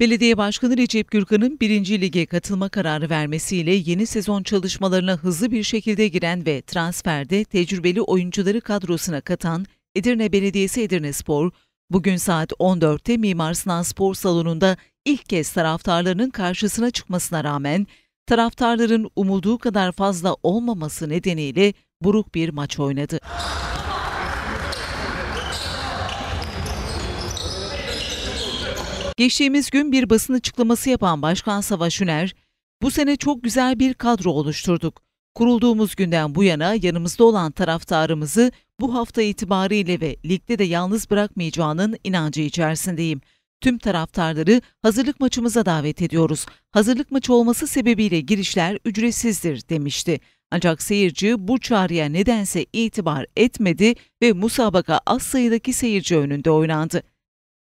Belediye Başkanı Recep Gürkan'ın 1. Lig'e katılma kararı vermesiyle yeni sezon çalışmalarına hızlı bir şekilde giren ve transferde tecrübeli oyuncuları kadrosuna katan Edirne Belediyesi Edirne Spor, bugün saat 14'te Mimar Sinan Spor Salonu'nda ilk kez taraftarlarının karşısına çıkmasına rağmen taraftarların umuduğu kadar fazla olmaması nedeniyle buruk bir maç oynadı. Geçtiğimiz gün bir basın açıklaması yapan Başkan Savaş Üner, bu sene çok güzel bir kadro oluşturduk. Kurulduğumuz günden bu yana yanımızda olan taraftarımızı bu hafta itibariyle ve ligde de yalnız bırakmayacağının inancı içerisindeyim. Tüm taraftarları hazırlık maçımıza davet ediyoruz. Hazırlık maçı olması sebebiyle girişler ücretsizdir demişti. Ancak seyirci bu çağrıya nedense itibar etmedi ve musabaka az sayıdaki seyirci önünde oynandı.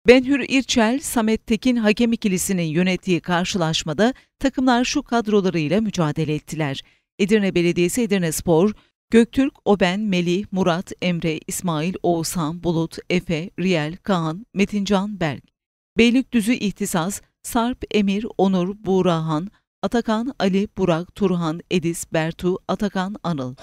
Benhür İrçel, Samet Tekin hakem ikilisinin yönettiği karşılaşmada takımlar şu kadrolarıyla mücadele ettiler. Edirne Belediyesi Edirne Spor, Göktürk, Oben, Melih, Murat, Emre, İsmail, Oğuzhan, Bulut, Efe, Riel, Kaan, Metincan, Berk. Beylikdüzü İhtisas, Sarp, Emir, Onur, Buğrahan, Atakan, Ali, Burak, Turhan, Edis, Bertu, Atakan, Anıl.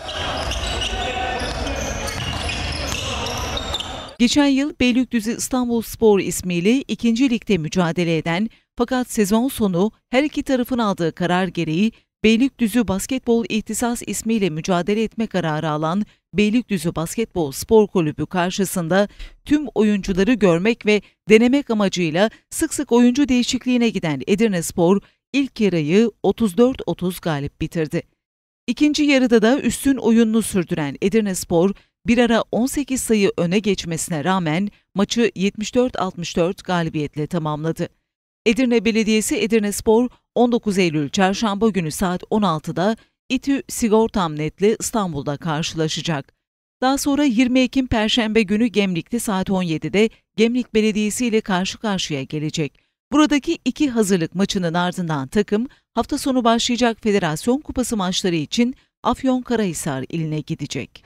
Geçen yıl Beylikdüzü İstanbul Spor ismiyle ikinci ligde mücadele eden fakat sezon sonu her iki tarafın aldığı karar gereği Beylikdüzü Basketbol İhtisas ismiyle mücadele etme kararı alan Beylikdüzü Basketbol Spor Kulübü karşısında tüm oyuncuları görmek ve denemek amacıyla sık sık oyuncu değişikliğine giden Edirne Spor ilk yarıyı 34-30 galip bitirdi. İkinci yarıda da üstün oyununu sürdüren Edirne Spor bir ara 18 sayı öne geçmesine rağmen maçı 74-64 galibiyetle tamamladı. Edirne Belediyesi Edirne Spor 19 Eylül Çarşamba günü saat 16'da İTÜ Sigortam Net'le İstanbul'da karşılaşacak. Daha sonra 20 Ekim Perşembe günü Gemlik'te saat 17'de Gemlik Belediyesi ile karşı karşıya gelecek. Buradaki iki hazırlık maçının ardından takım hafta sonu başlayacak Federasyon Kupası maçları için Afyonkarahisar iline gidecek.